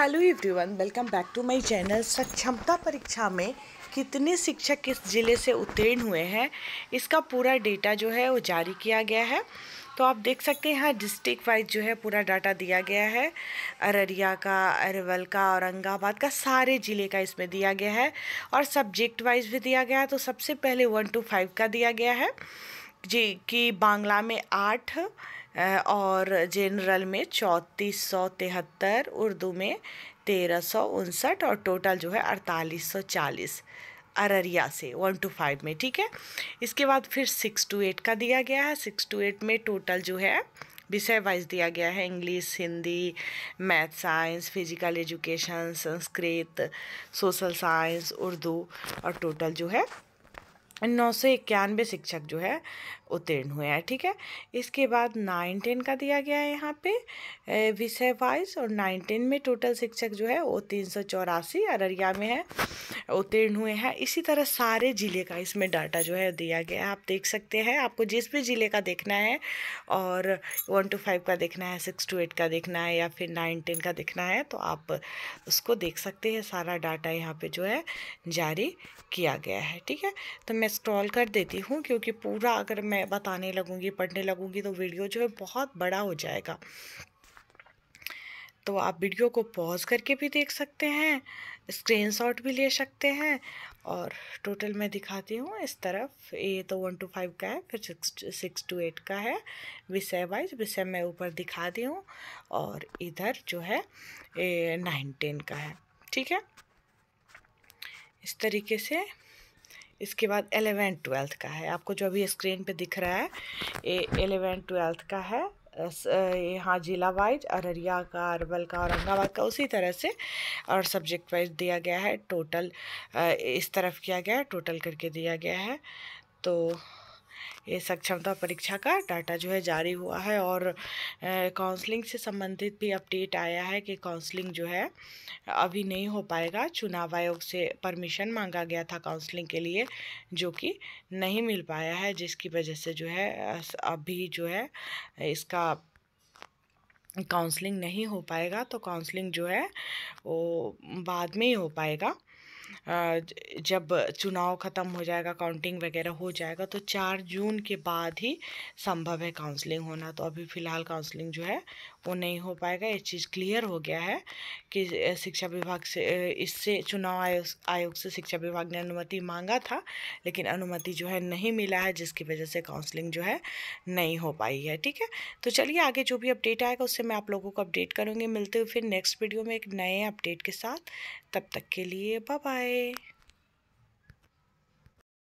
hello everyone welcome back to my channel सक्षमता परीक्षा में कितने शिक्षक किस ज़िले से उत्तीर्ण हुए हैं इसका पूरा डेटा जो है वो जारी किया गया है तो आप देख सकते हैं यहाँ डिस्ट्रिक्ट वाइज जो है पूरा डाटा दिया गया है अररिया का अरवल का औरंगाबाद का सारे ज़िले का इसमें दिया गया है और सब्जेक्ट वाइज भी दिया गया है तो सबसे पहले वन टू फाइव का दिया गया है जी कि बांग्ला में आठ और जनरल में चौंतीस सौ तिहत्तर उर्दू में तेरह सौ उनसठ और टोटल जो है अड़तालीस सौ चालीस अररिया से वन टू फाइव में ठीक है इसके बाद फिर सिक्स टू एट का दिया गया है सिक्स टू एट में टोटल जो है विषय वाइज दिया गया है English Hindi math science physical education Sanskrit social science Urdu और टोटल जो है नौ सौ इक्यानवे शिक्षक जो है उत्तीर्ण हुए हैं ठीक है इसके बाद नाइन टेन का दिया गया है यहाँ पे विषय वाइज और नाइन टेन में टोटल शिक्षक जो है वो तीन सौ चौरासी अररिया में है उत्तीर्ण हुए हैं इसी तरह सारे ज़िले का इसमें डाटा जो है दिया गया है आप देख सकते हैं आपको जिस भी ज़िले का देखना है और वन टू फाइव का देखना है सिक्स टू एट का देखना है या फिर नाइन टेन का देखना है तो आप उसको देख सकते हैं सारा डाटा यहाँ पर जो है जारी किया गया है ठीक है तो मैं स्क्रॉल कर देती हूँ क्योंकि पूरा अगर मैं बताने लगूँगी पढ़ने लगूँगी तो वीडियो जो है बहुत बड़ा हो जाएगा तो आप वीडियो को पॉज करके भी देख सकते हैं स्क्रीनशॉट भी ले सकते हैं और टोटल मैं दिखाती हूँ इस तरफ ये तो वन टू फाइव का है फिर सिक्स सिक्स टू एट का है विषय वाइज विषय मैं ऊपर दिखा दी हूँ और इधर जो है नाइन टेन का है ठीक है इस तरीके से इसके बाद एलेवेंथ ट्वेल्थ का है आपको जो अभी स्क्रीन पे दिख रहा है ये एलेवेंथ ट्वेल्थ का है यहाँ जिला वाइज अररिया का अरवल का औरंगाबाद का उसी तरह से और सब्जेक्ट वाइज दिया गया है टोटल इस तरफ किया गया है टोटल करके दिया गया है तो ये सक्षमता परीक्षा का डाटा जो है जारी हुआ है और काउंसलिंग से संबंधित भी अपडेट आया है कि काउंसलिंग जो है अभी नहीं हो पाएगा चुनाव आयोग से परमिशन मांगा गया था काउंसलिंग के लिए जो कि नहीं मिल पाया है जिसकी वजह से जो है अभी जो है इसका काउंसलिंग नहीं हो पाएगा तो काउंसलिंग जो है वो बाद में ही हो पाएगा जब चुनाव ख़त्म हो जाएगा काउंटिंग वगैरह हो जाएगा तो चार जून के बाद ही संभव है काउंसलिंग होना तो अभी फ़िलहाल काउंसलिंग जो है वो नहीं हो पाएगा ये चीज़ क्लियर हो गया है कि शिक्षा विभाग से इससे चुनाव आयोग से शिक्षा विभाग ने अनुमति मांगा था लेकिन अनुमति जो है नहीं मिला है जिसकी वजह से काउंसलिंग जो है नहीं हो पाई है ठीक है तो चलिए आगे जो भी अपडेट आएगा उससे मैं आप लोगों को अपडेट करूँगी मिलते हुए फिर नेक्स्ट वीडियो में एक नए अपडेट के साथ तब तक के लिए बाय बाय าย